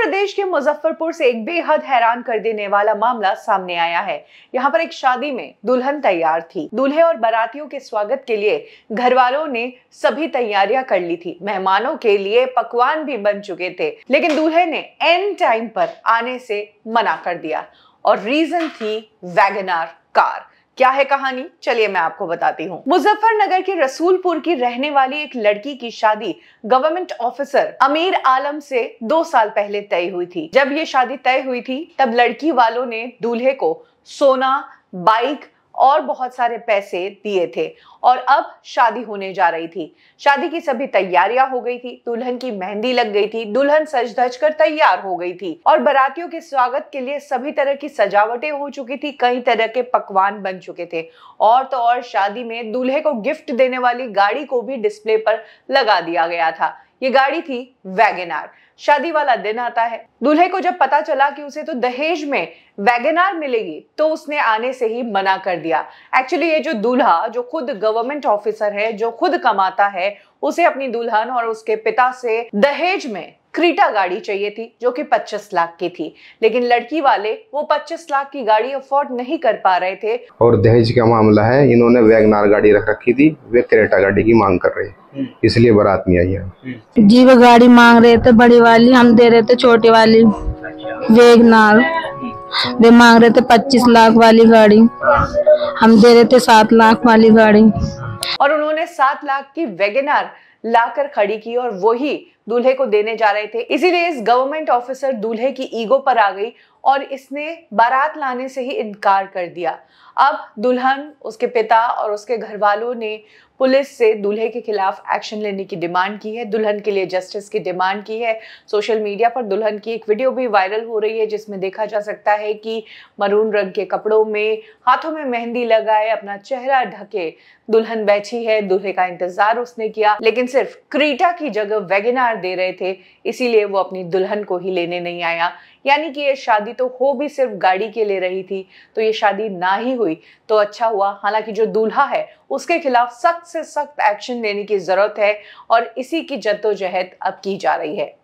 प्रदेश के मुजफ्फरपुर से एक बेहद हैरान कर देने वाला मामला सामने आया है यहाँ पर एक शादी में दुल्हन तैयार थी दूल्हे और बारातियों के स्वागत के लिए घर वालों ने सभी तैयारियां कर ली थी मेहमानों के लिए पकवान भी बन चुके थे लेकिन दूल्हे ने एन टाइम पर आने से मना कर दिया और रीजन थी वैगनार कार क्या है कहानी चलिए मैं आपको बताती हूँ मुजफ्फरनगर के रसूलपुर की रहने वाली एक लड़की की शादी गवर्नमेंट ऑफिसर अमीर आलम से दो साल पहले तय हुई थी जब ये शादी तय हुई थी तब लड़की वालों ने दूल्हे को सोना बाइक और बहुत सारे पैसे दिए थे और अब शादी होने जा रही थी शादी की सभी तैयारियां हो गई थी दुल्हन की मेहंदी लग गई थी दुल्हन सज धज कर तैयार हो गई थी और बरातियों के स्वागत के लिए सभी तरह की सजावटें हो चुकी थी कई तरह के पकवान बन चुके थे और तो और शादी में दूल्हे को गिफ्ट देने वाली गाड़ी को भी डिस्प्ले पर लगा दिया गया था ये गाड़ी थी वैगनार शादी वाला दिन आता है दूल्हे को जब पता चला कि उसे तो दहेज में वैगनार मिलेगी तो उसने आने से ही मना कर दिया एक्चुअली ये जो दूल्हा जो खुद गवर्नमेंट ऑफिसर है जो खुद कमाता है उसे अपनी दुल्हन और उसके पिता से दहेज में क्रीटा गाड़ी चाहिए थी जो कि 25 लाख की थी लेकिन लड़की वाले वो 25 लाख की गाड़ी अफोर्ड नहीं कर पा रहे थे और दहेज का मामला है इन्होंने वैगनार गाड़ी रख रखी थी वे क्रेटा गाड़ी की मांग कर रहे हम्म। इसलिए बारात नहीं आई है हम्म। जी वो गाड़ी मांग रहे थे बड़ी वाली हम दे रहे थे छोटी वाली वेगनार वे मांग रहे थे पच्चीस लाख वाली गाड़ी हम दे रहे थे सात लाख वाली गाड़ी और उन्होंने सात लाख की वेगनार लाकर खड़ी की और वही दूल्हे को देने जा रहे थे इसीलिए इस गवर्नमेंट ऑफिसर दूल्हे की ईगो पर आ गई और इसने बारात लाने से ही इनकार कर दिया अब दुल्हन उसके पिता और उसके घर वालों ने पुलिस से दूल्हे के खिलाफ एक्शन लेने की डिमांड की है दुल्हन के लिए जस्टिस की डिमांड की है सोशल मीडिया पर दुल्हन की एक वीडियो भी वायरल हो रही है जिसमें देखा जा सकता है कि मरून रंग के कपड़ों में हाथों में मेहंदी लगाए अपना चेहरा ढके दुल्हन बैठी है दूल्हे का इंतजार उसने किया लेकिन सिर्फ क्रीटा की जगह वेगिनार दे रहे थे इसीलिए वो अपनी दुल्हन को ही लेने नहीं आया यानी कि ये शादी तो हो भी सिर्फ गाड़ी के ले रही थी तो ये शादी ना ही हुई तो अच्छा हुआ हालांकि जो दूल्हा है उसके खिलाफ सख्त से सख्त एक्शन लेने की ज़रूरत है और इसी की जद्दोजहद अब की जा रही है